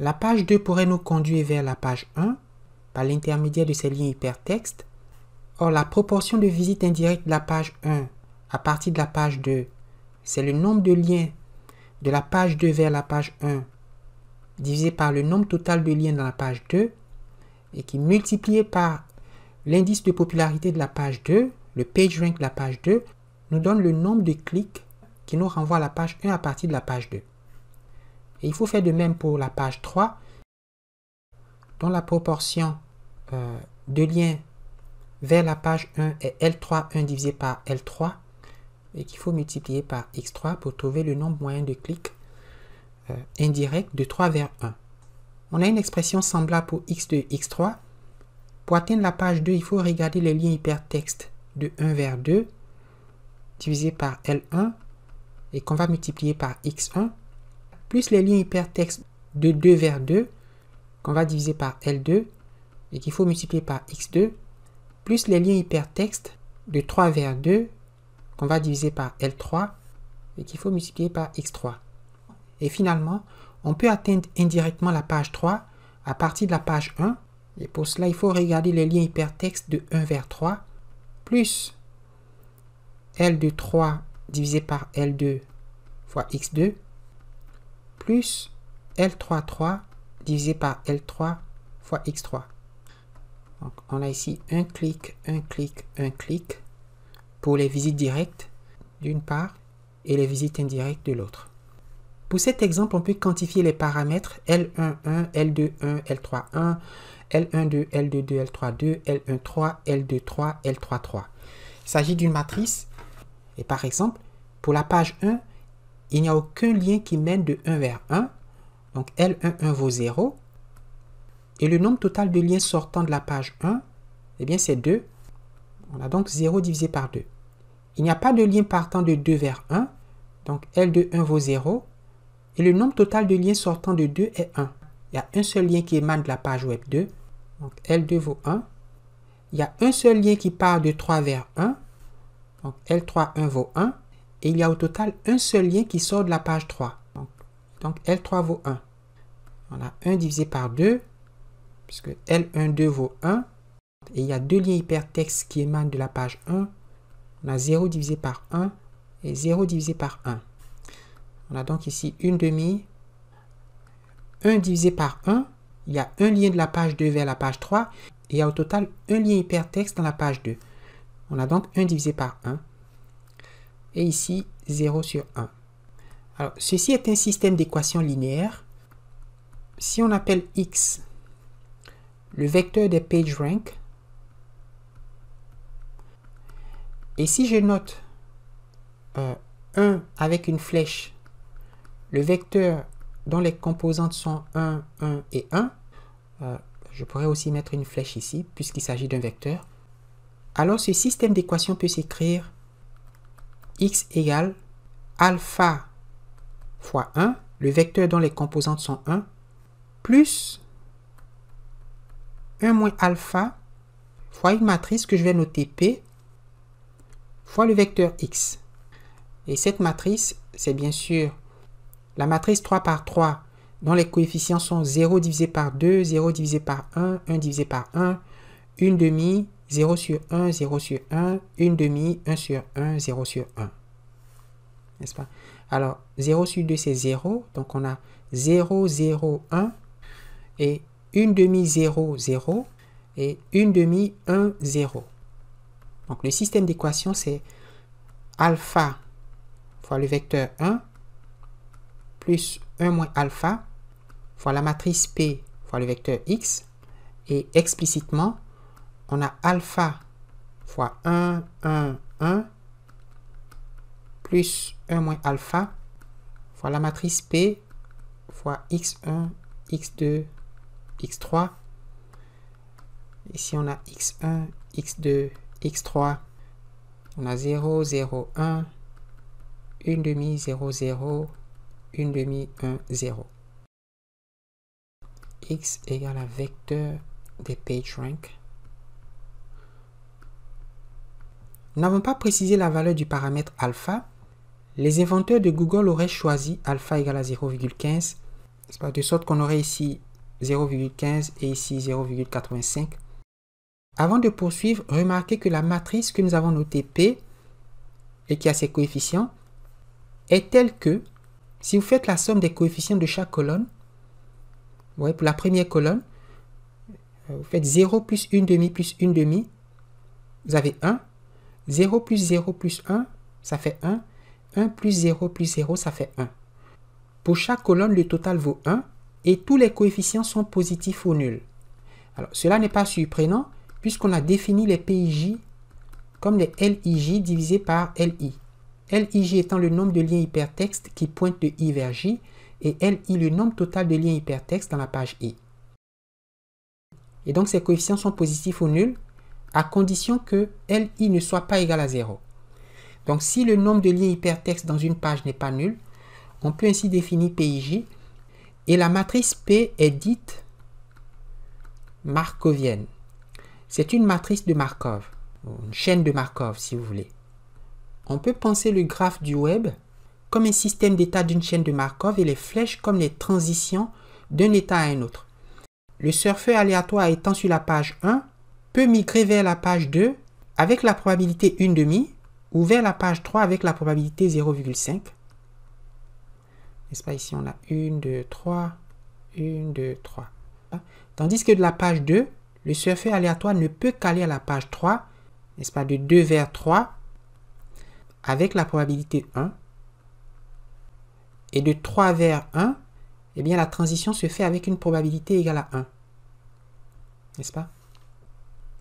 La page 2 pourrait nous conduire vers la page 1 par l'intermédiaire de ces liens hypertextes. Or, la proportion de visites indirectes de la page 1 à partir de la page 2, c'est le nombre de liens de la page 2 vers la page 1 divisé par le nombre total de liens dans la page 2 et qui multiplié par l'indice de popularité de la page 2, le page rank de la page 2, nous donne le nombre de clics qui nous renvoient à la page 1 à partir de la page 2. Et il faut faire de même pour la page 3, dont la proportion euh, de liens vers la page 1 est L3, 1 divisé par L3, et qu'il faut multiplier par X3 pour trouver le nombre moyen de clics euh, indirect de 3 vers 1. On a une expression semblable pour X2, X3. Pour atteindre la page 2, il faut regarder les liens hypertextes de 1 vers 2 divisé par L1 et qu'on va multiplier par X1 plus les liens hypertextes de 2 vers 2 qu'on va diviser par L2 et qu'il faut multiplier par X2 plus les liens hypertextes de 3 vers 2 qu'on va diviser par L3 et qu'il faut multiplier par X3. Et finalement, on peut atteindre indirectement la page 3 à partir de la page 1 et pour cela, il faut regarder les liens hypertextes de 1 vers 3 plus L de 3 divisé par L2 fois X2 plus L33 divisé par L3 fois X3. Donc, on a ici un clic, un clic, un clic pour les visites directes d'une part et les visites indirectes de l'autre. Pour cet exemple, on peut quantifier les paramètres L11, L21, L31, L12, L22, L32, L13, L23, L33. Il s'agit d'une matrice et par exemple, pour la page 1, il n'y a aucun lien qui mène de 1 vers 1, donc L11 vaut 0, et le nombre total de liens sortant de la page 1, eh bien c'est 2. On a donc 0 divisé par 2. Il n'y a pas de lien partant de 2 vers 1, donc L 21 1 vaut 0, et le nombre total de liens sortant de 2 est 1. Il y a un seul lien qui émane de la page web 2, donc L2 vaut 1. Il y a un seul lien qui part de 3 vers 1, donc L3, vaut 1. Et il y a au total un seul lien qui sort de la page 3. Donc, L3 vaut 1. a 1 divisé par 2, puisque L12 vaut 1. Et il y a deux liens hypertextes qui émanent de la page 1. On a 0 divisé par 1 et 0 divisé par 1. On a donc ici une demi. 1 divisé par 1, il y a un lien de la page 2 vers la page 3. Et il y a au total un lien hypertexte dans la page 2. On a donc 1 divisé par 1 et ici 0 sur 1. Alors, ceci est un système d'équations linéaires. Si on appelle x le vecteur des page rank, et si je note 1 euh, avec une flèche, le vecteur dont les composantes sont 1, 1 et 1, euh, je pourrais aussi mettre une flèche ici, puisqu'il s'agit d'un vecteur, alors ce système d'équations peut s'écrire x égale alpha fois 1, le vecteur dont les composantes sont 1, plus 1 moins alpha fois une matrice que je vais noter P fois le vecteur x. Et cette matrice, c'est bien sûr la matrice 3 par 3 dont les coefficients sont 0 divisé par 2, 0 divisé par 1, 1 divisé par 1, 1 demi, 0 sur 1, 0 sur 1, 1 demi, 1 sur 1, 0 sur 1. N'est-ce pas Alors, 0 sur 2, c'est 0. Donc, on a 0, 0, 1. Et 1 demi, 0, 0. Et 1 demi, 1, 0. Donc, le système d'équation, c'est alpha fois le vecteur 1 plus 1 moins alpha fois la matrice P fois le vecteur x et explicitement on a alpha fois 1, 1, 1, plus 1 moins alpha, fois la matrice P, fois x1, x2, x3. Ici, on a x1, x2, x3. On a 0, 0, 1, 1 demi, 0, 0, 1 demi, 1, 0. x égale à vecteur des rank. n'avons pas précisé la valeur du paramètre alpha, les inventeurs de Google auraient choisi alpha égale à 0,15, de sorte qu'on aurait ici 0,15 et ici 0,85. Avant de poursuivre, remarquez que la matrice que nous avons notée P et qui a ses coefficients est telle que si vous faites la somme des coefficients de chaque colonne, voyez pour la première colonne, euh, vous faites 0 plus 1 demi plus 1 demi, vous avez 1. 0 plus 0 plus 1, ça fait 1. 1 plus 0 plus 0, ça fait 1. Pour chaque colonne, le total vaut 1 et tous les coefficients sont positifs ou nuls. Alors, cela n'est pas surprenant puisqu'on a défini les PIJ comme les LIJ divisés par LI. LIJ étant le nombre de liens hypertextes qui pointent de I vers J et LI le nombre total de liens hypertextes dans la page I. Et donc ces coefficients sont positifs ou nuls à condition que LI ne soit pas égal à 0. Donc si le nombre de liens hypertextes dans une page n'est pas nul, on peut ainsi définir PIJ et la matrice P est dite markovienne. C'est une matrice de Markov, une chaîne de Markov si vous voulez. On peut penser le graphe du web comme un système d'état d'une chaîne de Markov et les flèches comme les transitions d'un état à un autre. Le surfeur aléatoire étant sur la page 1 peut migrer vers la page 2 avec la probabilité 1,5 ou vers la page 3 avec la probabilité 0,5. N'est-ce pas ici on a 1, 2, 3, 1, 2, 3. Tandis que de la page 2, le surfeur aléatoire ne peut qu'aller à la page 3, n'est-ce pas, de 2 vers 3, avec la probabilité 1. Et de 3 vers 1, eh bien la transition se fait avec une probabilité égale à 1. N'est-ce pas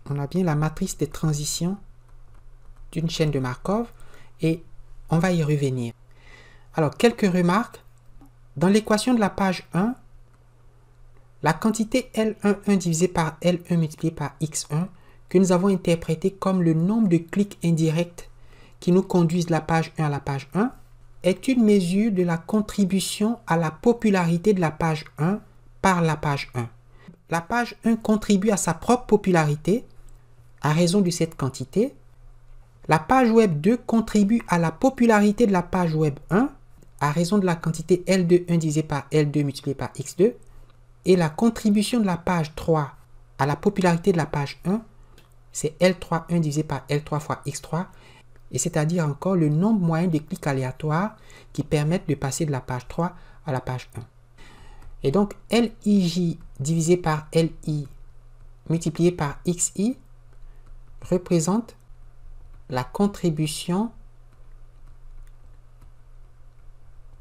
on a bien la matrice des transitions d'une chaîne de Markov et on va y revenir. Alors, quelques remarques. Dans l'équation de la page 1, la quantité L11 divisée par L1 multiplié par X1 que nous avons interprété comme le nombre de clics indirects qui nous conduisent de la page 1 à la page 1 est une mesure de la contribution à la popularité de la page 1 par la page 1. La page 1 contribue à sa propre popularité à raison de cette quantité, la page web 2 contribue à la popularité de la page web 1 à raison de la quantité L2 divisé par L2 multiplié par X2 et la contribution de la page 3 à la popularité de la page 1 c'est L3 1 divisé par L3 fois X3 et c'est-à-dire encore le nombre moyen de clics aléatoires qui permettent de passer de la page 3 à la page 1. Et donc LIJ divisé par LI multiplié par XI représente la contribution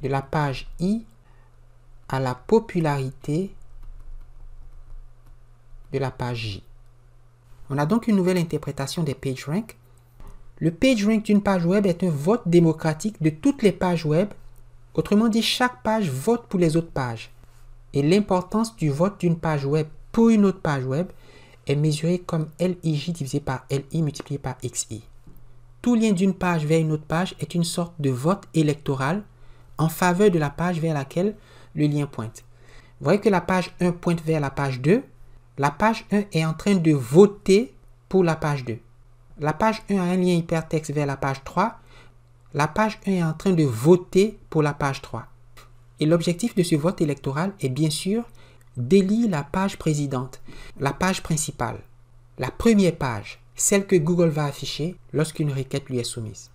de la page I à la popularité de la page J. On a donc une nouvelle interprétation des PageRank. Le PageRank d'une page web est un vote démocratique de toutes les pages web. Autrement dit, chaque page vote pour les autres pages. Et l'importance du vote d'une page web pour une autre page web est mesuré comme LIJ divisé par LI multiplié par XI. Tout lien d'une page vers une autre page est une sorte de vote électoral en faveur de la page vers laquelle le lien pointe. Vous voyez que la page 1 pointe vers la page 2. La page 1 est en train de voter pour la page 2. La page 1 a un lien hypertexte vers la page 3. La page 1 est en train de voter pour la page 3. Et l'objectif de ce vote électoral est bien sûr délie la page présidente, la page principale, la première page, celle que Google va afficher lorsqu'une requête lui est soumise.